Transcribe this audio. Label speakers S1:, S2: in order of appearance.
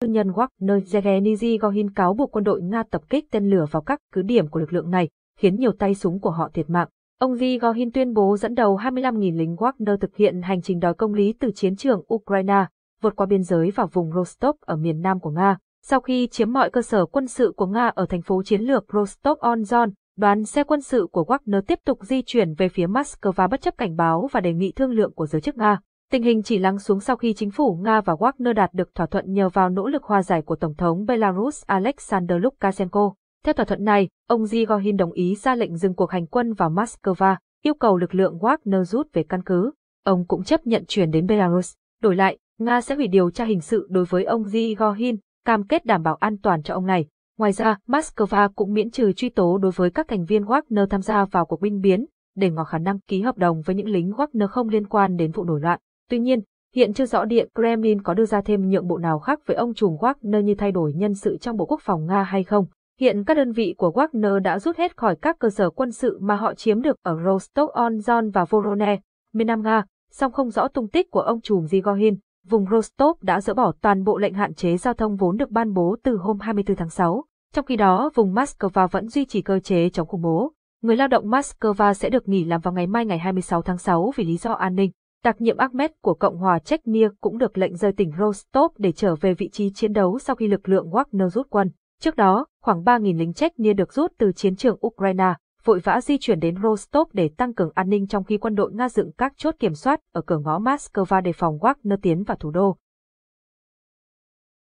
S1: tư nhân Wagner Zerenizy Gohin cáo buộc quân đội Nga tập kích tên lửa vào các cứ điểm của lực lượng này, khiến nhiều tay súng của họ thiệt mạng. Ông Zigorhin tuyên bố dẫn đầu 25.000 lính Wagner thực hiện hành trình đòi công lý từ chiến trường Ukraine, vượt qua biên giới vào vùng Rostov ở miền nam của Nga. Sau khi chiếm mọi cơ sở quân sự của Nga ở thành phố chiến lược Rostov-on-Don, đoàn xe quân sự của Wagner tiếp tục di chuyển về phía Moscow bất chấp cảnh báo và đề nghị thương lượng của giới chức Nga. Tình hình chỉ lắng xuống sau khi chính phủ Nga và Wagner đạt được thỏa thuận nhờ vào nỗ lực hòa giải của Tổng thống Belarus Alexander Lukashenko. Theo thỏa thuận này, ông Zygorhin đồng ý ra lệnh dừng cuộc hành quân vào Moscow, yêu cầu lực lượng Wagner rút về căn cứ. Ông cũng chấp nhận chuyển đến Belarus. Đổi lại, Nga sẽ hủy điều tra hình sự đối với ông Zygorhin, cam kết đảm bảo an toàn cho ông này. Ngoài ra, Moscow cũng miễn trừ truy tố đối với các thành viên Wagner tham gia vào cuộc binh biến, để ngỏ khả năng ký hợp đồng với những lính Wagner không liên quan đến vụ nổi loạn. Tuy nhiên, hiện chưa rõ Điện Kremlin có đưa ra thêm nhượng bộ nào khác với ông trùm Wagner như thay đổi nhân sự trong Bộ Quốc phòng Nga hay không. Hiện các đơn vị của Wagner đã rút hết khỏi các cơ sở quân sự mà họ chiếm được ở Rostov-on-Don và Voronezh, miền Nam Nga, song không rõ tung tích của ông trùm Zigohin. Vùng Rostov đã dỡ bỏ toàn bộ lệnh hạn chế giao thông vốn được ban bố từ hôm 24 tháng 6. Trong khi đó, vùng Moscow vẫn duy trì cơ chế chống khủng bố. Người lao động Moscow sẽ được nghỉ làm vào ngày mai ngày 26 tháng 6 vì lý do an ninh. Đặc nhiệm Ahmed của Cộng hòa Chechnya cũng được lệnh rời tỉnh Rostov để trở về vị trí chiến đấu sau khi lực lượng Wagner rút quân. Trước đó, khoảng 3.000 lính Chechnya được rút từ chiến trường Ukraine, vội vã di chuyển đến Rostov để tăng cường an ninh trong khi quân đội Nga dựng các chốt kiểm soát ở cửa ngõ Moscow đề phòng Wagner tiến vào thủ đô.